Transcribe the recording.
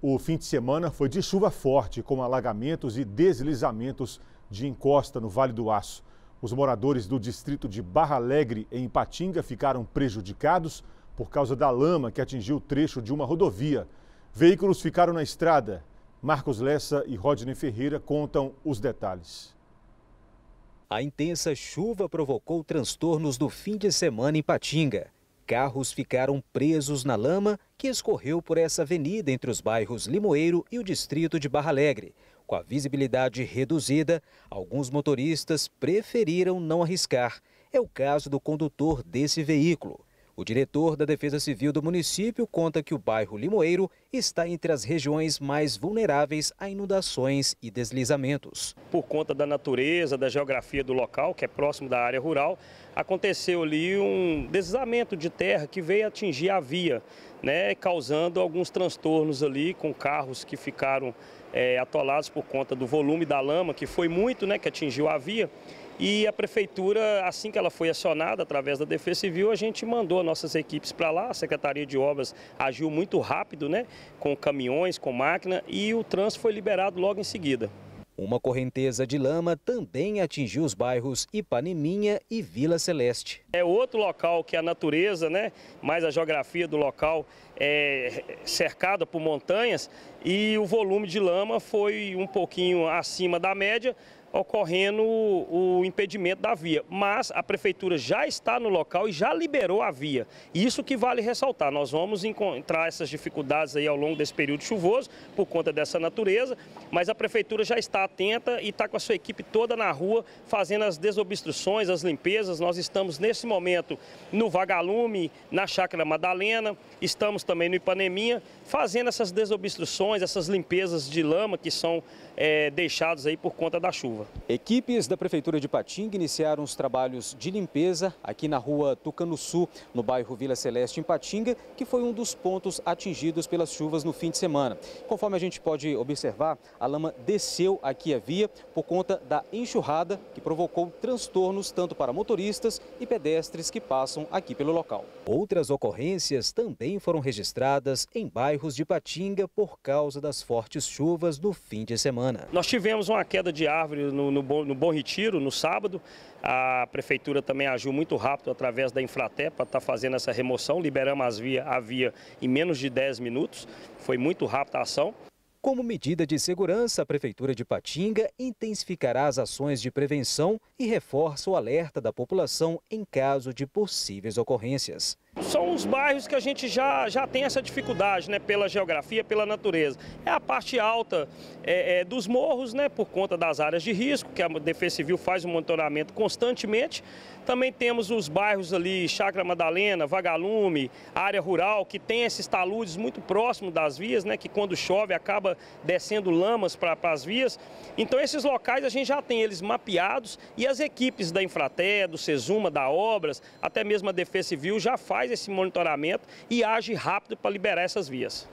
O fim de semana foi de chuva forte, com alagamentos e deslizamentos de encosta no Vale do Aço. Os moradores do distrito de Barra Alegre, em Ipatinga, ficaram prejudicados por causa da lama que atingiu o trecho de uma rodovia. Veículos ficaram na estrada. Marcos Lessa e Rodney Ferreira contam os detalhes. A intensa chuva provocou transtornos do fim de semana em Patinga carros ficaram presos na lama que escorreu por essa avenida entre os bairros Limoeiro e o distrito de Barra Alegre. Com a visibilidade reduzida, alguns motoristas preferiram não arriscar. É o caso do condutor desse veículo. O diretor da Defesa Civil do município conta que o bairro Limoeiro está entre as regiões mais vulneráveis a inundações e deslizamentos. Por conta da natureza, da geografia do local, que é próximo da área rural, aconteceu ali um deslizamento de terra que veio atingir a via né, causando alguns transtornos ali com carros que ficaram é, atolados por conta do volume da lama, que foi muito, né, que atingiu a via. E a prefeitura, assim que ela foi acionada através da Defesa Civil, a gente mandou nossas equipes para lá. A Secretaria de Obras agiu muito rápido, né, com caminhões, com máquina, e o trânsito foi liberado logo em seguida. Uma correnteza de lama também atingiu os bairros Ipaniminha e Vila Celeste. É outro local que a natureza, né, mais a geografia do local é cercada por montanhas e o volume de lama foi um pouquinho acima da média, ocorrendo o, impedimento da via. Mas a prefeitura já está no local e já liberou a via. Isso que vale ressaltar. Nós vamos encontrar essas dificuldades aí ao longo desse período chuvoso por conta dessa natureza, mas a prefeitura já está atenta e está com a sua equipe toda na rua fazendo as desobstruções, as limpezas. Nós estamos nesse momento no Vagalume, na Chácara Madalena, estamos também no Ipaneminha, fazendo essas desobstruções, essas limpezas de lama que são é, eh, deixadas aí por conta da chuva chuva. Equipes da Prefeitura de Patinga iniciaram os trabalhos de limpeza aqui na rua Tucano Sul, no bairro Vila Celeste, em Patinga, que foi um dos pontos atingidos pelas chuvas no fim de semana. Conforme a gente pode observar, a lama desceu aqui a via por conta da enxurrada que provocou transtornos tanto para motoristas e pedestres que passam aqui pelo local. Outras ocorrências também foram registradas em bairros de Patinga por causa das fortes chuvas do fim de semana. Nós tivemos uma queda de árvores no, no, bom, no bom Retiro, no sábado. A prefeitura também agiu muito rápido através da Infraté para estar tá fazendo essa remoção. Liberamos as via, a via em menos de 10 minutos. Foi muito rápida a ação. Como medida de segurança, a Prefeitura de Patinga intensificará as ações de prevenção e reforça o alerta da população em caso de possíveis ocorrências. São os bairros que a gente já, já tem essa dificuldade, né, pela geografia, pela natureza. É a parte alta é, é, dos morros, né, por conta das áreas de risco, que a Defesa Civil faz um monitoramento constantemente. Também temos os bairros ali, Chacra Madalena, Vagalume, área rural, que tem esses taludes muito próximos das vias, né, que quando chove acaba descendo lamas para as vias. Então esses locais a gente já tem eles mapeados e as equipes da Infraté, do Sesuma, da Obras, até mesmo a Defesa Civil já faz faz esse monitoramento e age rápido para liberar essas vias.